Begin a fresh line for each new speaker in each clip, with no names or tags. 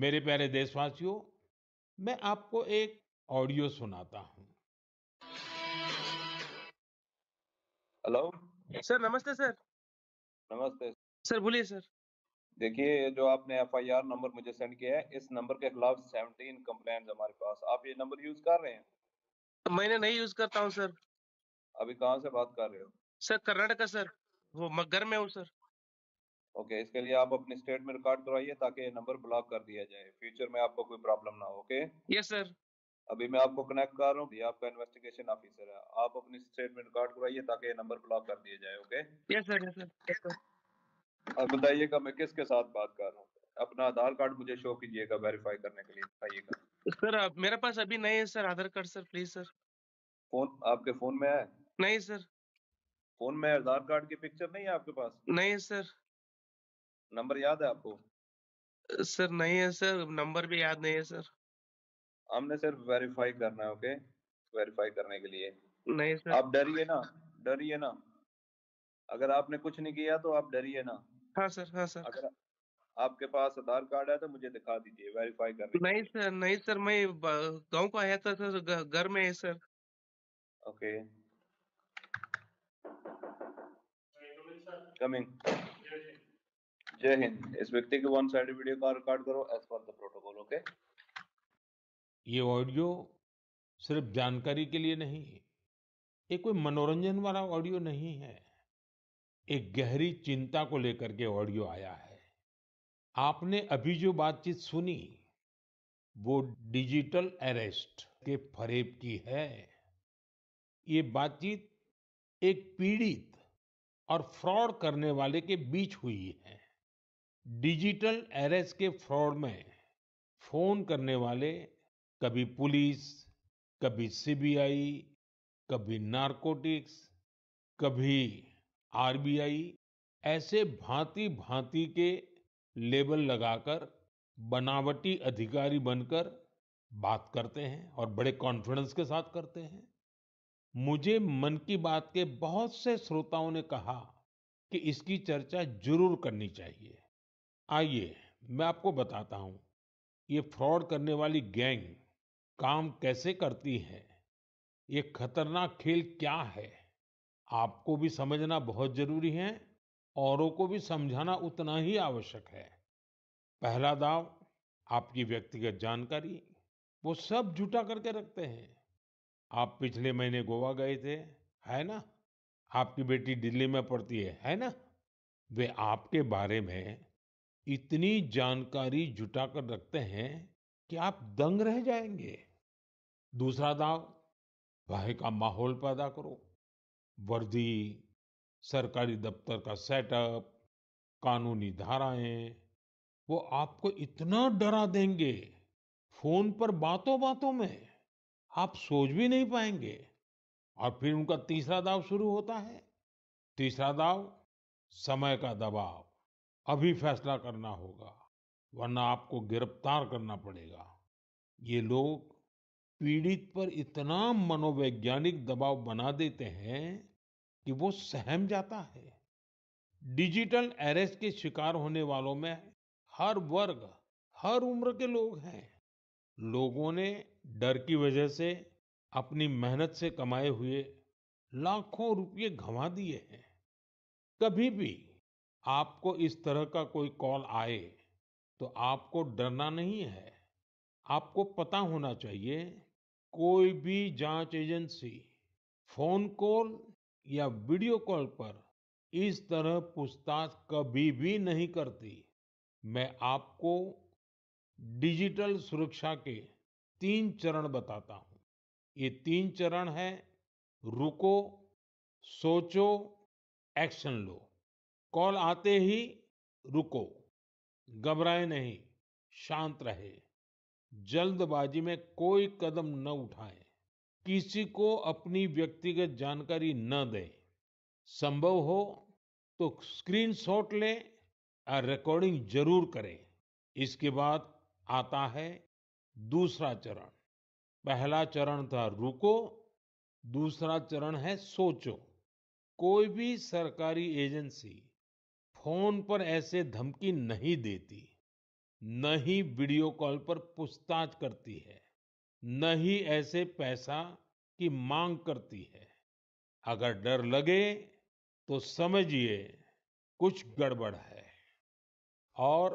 मेरे प्यारे देशवासियों मैं आपको एक ऑडियो सुनाता हूँ हेलो सर नमस्ते सर
नमस्ते सर बोलिए सर देखिए जो आपने एफआईआर नंबर मुझे सेंड किया है इस नंबर के खिलाफ सेवनटीन कम्प्लेन हमारे पास आप ये नंबर यूज कर रहे हैं मैंने नहीं यूज करता हूँ सर अभी कहाँ से बात कर रहे हो सर कर्नाटका सर वो मैं घर में हूँ सर ओके इसके लिए आप अपने स्टेट में रिकॉर्ड करवाइए ताकि नंबर ब्लॉक कर दिया जाए फ्यूचर में आपको कोई प्रॉब्लम ना हो ओके यस सर अभी मैं आपको कनेक्ट कर रहा हूँ ये आपका इन्वेस्टिगेशन ऑफिसर है आप अपने स्टेट में रिकॉर्ड करवाइए ताकि नंबर ब्लॉक कर दिया जाए okay yes sir yes sir अब बताइएगा मैं किसके साथ बात कर रहा हूँ अपना आधार कार्ड मुझे शो कीजिएगा वेरीफाई करने के लिए बताइएगा सर मेरे पास अभी नहीं है sir Aadhaar card sir please sir phone आपके फोन में है नहीं सर फोन में आधार कार्ड की पिक्चर नहीं है आपके पास नहीं सर नंबर याद है आपको सर नहीं है सर नंबर भी याद नहीं है सर हमने सिर्फ वेरीफाई करना है ओके वेरीफाई करने के लिए नहीं सर आप डरिए ना डरिए ना अगर आपने कुछ नहीं किया तो आप डरिए ना हाँ सर हाँ सर अगर आपके पास आधार कार्ड है तो मुझे दिखा दीजिए वेरीफाई कर नहीं सर नहीं सर मैं गांव का आया था सर तो घर में है सर ओके
कमिंग
जय हिंद इस व्यक्ति के वन साइड वीडियो का रिकॉर्ड करो as per the protocol okay
ये ऑडियो सिर्फ जानकारी के लिए नहीं ये कोई मनोरंजन वाला ऑडियो नहीं है एक गहरी चिंता को लेकर के ऑडियो आया है आपने अभी जो बातचीत सुनी वो डिजिटल अरेस्ट के फरेब की है ये बातचीत एक पीड़ित और फ्रॉड करने वाले के बीच हुई है डिजिटल एरेस के फ्रॉड में फोन करने वाले कभी पुलिस कभी सीबीआई कभी नारकोटिक्स कभी आरबीआई ऐसे भांति-भांति के लेबल लगाकर बनावटी अधिकारी बनकर बात करते हैं और बड़े कॉन्फिडेंस के साथ करते हैं मुझे मन की बात के बहुत से श्रोताओं ने कहा कि इसकी चर्चा जरूर करनी चाहिए आइए मैं आपको बताता हूँ ये फ्रॉड करने वाली गैंग काम कैसे करती है ये खतरनाक खेल क्या है आपको भी समझना बहुत जरूरी है औरों को भी समझाना उतना ही आवश्यक है पहला दाव आपकी व्यक्तिगत जानकारी वो सब जुटा करके रखते हैं आप पिछले महीने गोवा गए थे है ना आपकी बेटी दिल्ली में पढ़ती है है ना वे आपके बारे में इतनी जानकारी जुटाकर रखते हैं कि आप दंग रह जाएंगे दूसरा दाव भय का माहौल पैदा करो वर्दी सरकारी दफ्तर का सेटअप कानूनी धाराएं वो आपको इतना डरा देंगे फोन पर बातों बातों में आप सोच भी नहीं पाएंगे और फिर उनका तीसरा दाव शुरू होता है तीसरा दाव समय का दबाव अभी फैसला करना होगा वरना आपको गिरफ्तार करना पड़ेगा ये लोग पीड़ित पर इतना मनोवैज्ञानिक दबाव बना देते हैं कि वो सहम जाता है डिजिटल अरेस्ट के शिकार होने वालों में हर वर्ग हर उम्र के लोग हैं लोगों ने डर की वजह से अपनी मेहनत से कमाए हुए लाखों रुपये गंवा दिए हैं कभी भी आपको इस तरह का कोई कॉल आए तो आपको डरना नहीं है आपको पता होना चाहिए कोई भी जाँच एजेंसी फ़ोन कॉल या वीडियो कॉल पर इस तरह पूछताछ कभी भी नहीं करती मैं आपको डिजिटल सुरक्षा के तीन चरण बताता हूँ ये तीन चरण है रुको सोचो एक्शन लो कॉल आते ही रुको घबराए नहीं शांत रहे जल्दबाजी में कोई कदम न उठाएं किसी को अपनी व्यक्तिगत जानकारी न दें संभव हो तो स्क्रीनशॉट लें और रिकॉर्डिंग जरूर करें इसके बाद आता है दूसरा चरण पहला चरण था रुको दूसरा चरण है सोचो कोई भी सरकारी एजेंसी फोन पर ऐसे धमकी नहीं देती न ही वीडियो कॉल पर पूछताछ करती है न ही ऐसे पैसा की मांग करती है अगर डर लगे तो समझिए कुछ गड़बड़ है और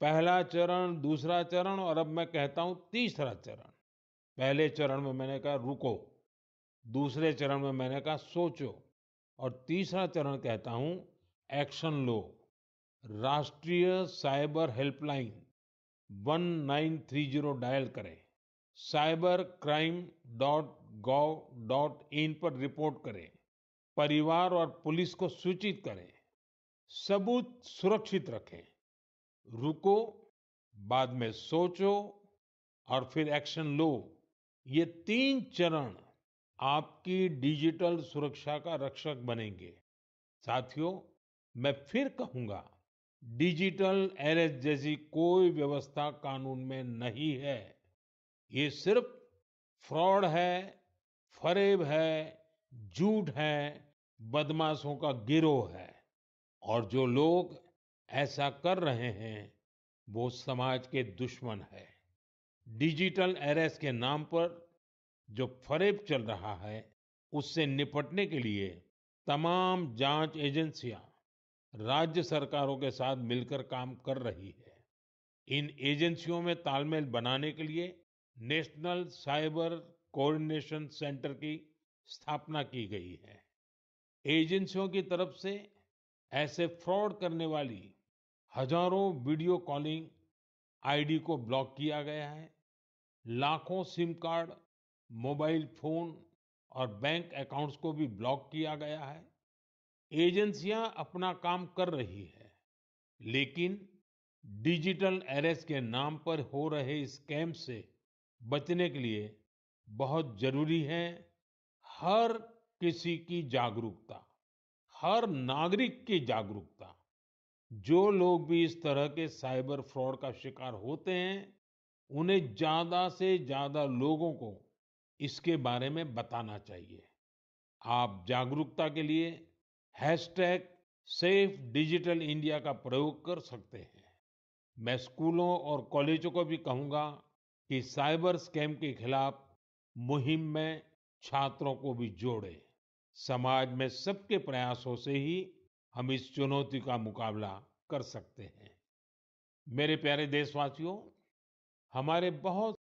पहला चरण दूसरा चरण और अब मैं कहता हूं तीसरा चरण पहले चरण में मैंने कहा रुको दूसरे चरण में मैंने कहा सोचो और तीसरा चरण कहता हूं एक्शन लो राष्ट्रीय साइबर हेल्पलाइन 1930 डायल करें cyber crime dot gov dot in पर रिपोर्ट करें परिवार और पुलिस को सूचित करें सबूत सुरक्षित रखें रुको बाद में सोचो और फिर एक्शन लो ये तीन चरण आपकी डिजिटल सुरक्षा का रक्षक बनेंगे साथियों मैं फिर कहूँगा डिजिटल एरेस जैसी कोई व्यवस्था कानून में नहीं है ये सिर्फ फ्रॉड है फरेब है झूठ है बदमाशों का गिरोह है और जो लोग ऐसा कर रहे हैं वो समाज के दुश्मन है डिजिटल एरेस के नाम पर जो फरेब चल रहा है उससे निपटने के लिए तमाम जांच एजेंसियां राज्य सरकारों के साथ मिलकर काम कर रही है इन एजेंसियों में तालमेल बनाने के लिए नेशनल साइबर कोऑर्डिनेशन सेंटर की स्थापना की गई है एजेंसियों की तरफ से ऐसे फ्रॉड करने वाली हजारों वीडियो कॉलिंग आईडी को ब्लॉक किया गया है लाखों सिम कार्ड मोबाइल फोन और बैंक अकाउंट्स को भी ब्लॉक किया गया है एजेंसियां अपना काम कर रही हैं लेकिन डिजिटल एरेस के नाम पर हो रहे स्कैम से बचने के लिए बहुत जरूरी है हर किसी की जागरूकता हर नागरिक की जागरूकता जो लोग भी इस तरह के साइबर फ्रॉड का शिकार होते हैं उन्हें ज्यादा से ज्यादा लोगों को इसके बारे में बताना चाहिए आप जागरूकता के लिए हैशटैग सेफ डिजिटल इंडिया का प्रयोग कर सकते हैं मैं स्कूलों और कॉलेजों को भी कहूँगा कि साइबर स्कैम के खिलाफ मुहिम में छात्रों को भी जोड़ें समाज में सबके प्रयासों से ही हम इस चुनौती का मुकाबला कर सकते हैं मेरे प्यारे देशवासियो हमारे बहुत